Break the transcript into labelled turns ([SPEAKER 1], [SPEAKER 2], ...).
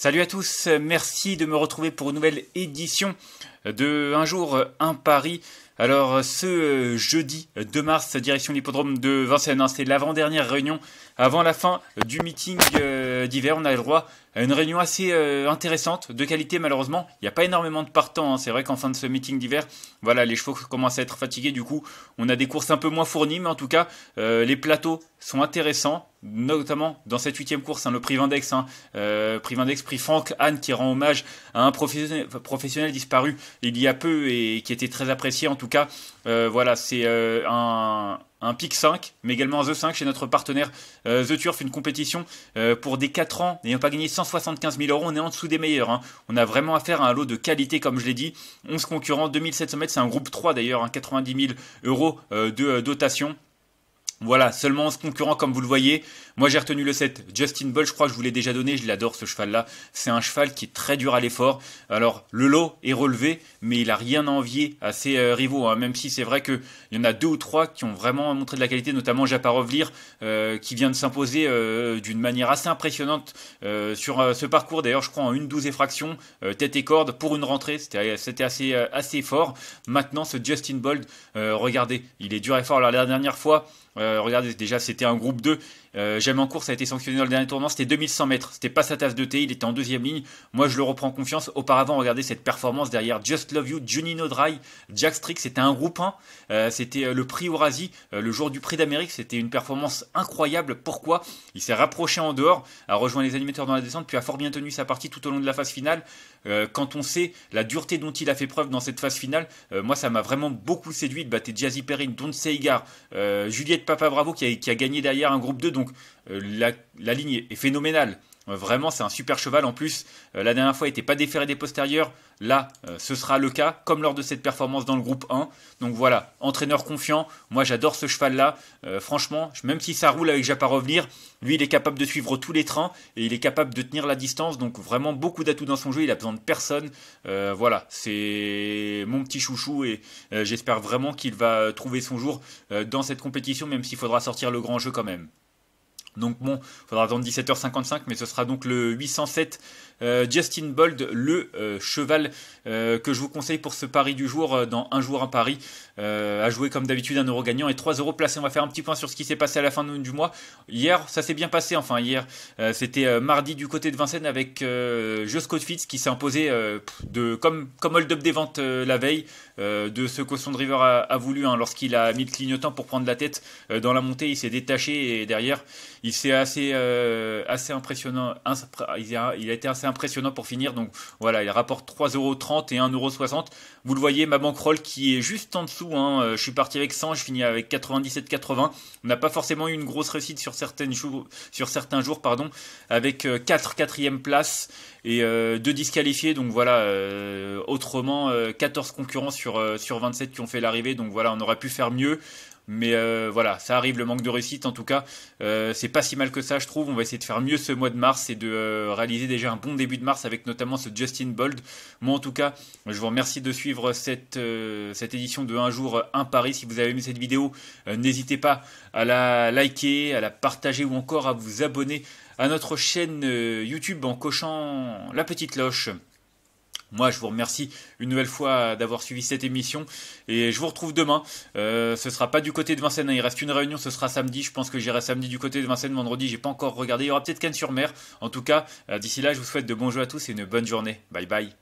[SPEAKER 1] Salut à tous, merci de me retrouver pour une nouvelle édition de Un jour, un Paris. Alors ce jeudi 2 mars, direction l'hippodrome de Vincennes, hein, c'est l'avant-dernière réunion avant la fin du meeting euh, d'hiver. On a le droit à une réunion assez euh, intéressante, de qualité malheureusement. Il n'y a pas énormément de partants, hein. c'est vrai qu'en fin de ce meeting d'hiver, voilà, les chevaux commencent à être fatigués. Du coup, on a des courses un peu moins fournies, mais en tout cas, euh, les plateaux sont intéressants notamment dans cette huitième course, hein, le prix Vindex, hein. euh, prix Vindex, prix Franck Anne qui rend hommage à un professionnel, disparu il y a peu et qui était très apprécié en tout cas. Euh, voilà, c'est euh, un, pic 5, mais également un The 5 chez notre partenaire The Turf, une compétition pour des 4 ans n'ayant pas gagné 175 000 euros, on est en dessous des meilleurs. Hein. On a vraiment affaire à un lot de qualité, comme je l'ai dit. 11 concurrents, 2700 mètres, c'est un groupe 3 d'ailleurs, hein, 90 000 euros de dotation. Voilà, seulement ce concurrent, comme vous le voyez. Moi j'ai retenu le 7, Justin Bold, je crois que je vous l'ai déjà donné, je l'adore ce cheval-là. C'est un cheval qui est très dur à l'effort. Alors le lot est relevé, mais il n'a rien à envier à ses euh, rivaux, hein, même si c'est vrai qu'il y en a deux ou trois qui ont vraiment montré de la qualité, notamment Japarov euh, qui vient de s'imposer euh, d'une manière assez impressionnante sur ce parcours, d'ailleurs je crois en une douze effraction, tête et corde pour une rentrée, c'était assez, assez fort. Maintenant ce Justin Bold, regardez, il est dur et fort, Alors, la dernière fois... Euh, regardez, déjà, c'était un groupe 2. Euh, J'aime en course a été sanctionné dans le dernier tournoi. C'était 2100 mètres. C'était pas sa tasse de thé. Il était en deuxième ligne. Moi, je le reprends confiance. Auparavant, regardez cette performance derrière Just Love You, Junino Dry, Jack Strick. C'était un groupe 1. Euh, c'était le prix Eurasie, le jour du prix d'Amérique. C'était une performance incroyable. Pourquoi Il s'est rapproché en dehors, a rejoint les animateurs dans la descente, puis a fort bien tenu sa partie tout au long de la phase finale. quand on sait la dureté dont il a fait preuve dans cette phase finale, moi, ça m'a vraiment beaucoup séduit. de battait Jazzy Perrin, Don Seigar, Juliette Papa Papa Bravo qui a, gagné derrière un groupe 2, donc euh, la, ligne est phénoménale. Euh, vraiment, c'est un super cheval. En plus, euh, la dernière fois, il n'était pas déféré des postérieurs. Là, euh, ce sera le cas, comme lors de cette performance dans le groupe 1. Donc voilà, entraîneur confiant. Moi, j'adore ce cheval-là. franchement, même si ça roule avec revenir, lui, il est capable de suivre tous les trains et il est capable de tenir la distance. Donc vraiment beaucoup d'atouts dans son jeu. Il a besoin de personne. voilà, c'est mon petit chouchou et j'espère vraiment qu'il va trouver son jour dans cette compétition, même s'il faudra sortir le grand jeu quand même. Donc bon, faudra attendre 17h55, mais ce sera donc le 807 euh, Justin Bold, le euh, cheval euh, que je vous conseille pour ce pari du jour dans un jour un pari à jouer comme d'habitude un euro gagnant et 3 euros placés. On va faire un petit point sur ce qui s'est passé à la fin du mois. Hier, ça s'est bien passé. Enfin hier, c'était mardi du côté de Vincennes avec Scott Fitz qui s'est imposé de comme comme hold-up des ventes la veille de ce son Driver a, a voulu hein, lorsqu'il a mis le clignotant pour prendre la tête dans la montée. Il s'est détaché et derrière il s'est assez, euh, assez impressionnant. Il a, été assez impressionnant pour finir. Donc voilà, il rapporte 3,30€ et 1,60€. Vous le voyez, ma Roll qui est juste en dessous. Hein, euh, je suis parti avec 100, je finis avec 97,80€. On n'a pas forcément eu une grosse réussite sur, certaines sur certains jours, pardon, avec 4 euh, quatrième place et 2 disqualifiés. Donc voilà, autrement, 14 concurrents sur, sur 27 qui ont fait l'arrivée. Donc voilà, on aurait pu faire mieux. Mais euh, voilà, ça arrive, le manque de réussite en tout cas, euh, c'est pas si mal que ça je trouve. On va essayer de faire mieux ce mois de mars et de euh, réaliser déjà un bon début de mars avec notamment ce Justin Bold. Moi en tout cas, je vous remercie de suivre cette, cette édition de Un jour, un Paris. Si vous avez aimé cette vidéo, n'hésitez pas à la liker, à la partager ou encore à vous abonner à notre chaîne YouTube en cochant la petite cloche. Moi, je vous remercie une nouvelle fois d'avoir suivi cette émission et je vous retrouve demain. Ce euh, ce sera pas du côté de Vincennes, hein. il reste une réunion, ce sera samedi. Je pense que j'irai samedi du côté de Vincennes, vendredi, j'ai pas encore regardé. Il y aura peut-être Cannes sur mer. En tout cas, euh, d'ici là, je vous souhaite de bons jeux à tous et une bonne journée. Bye bye.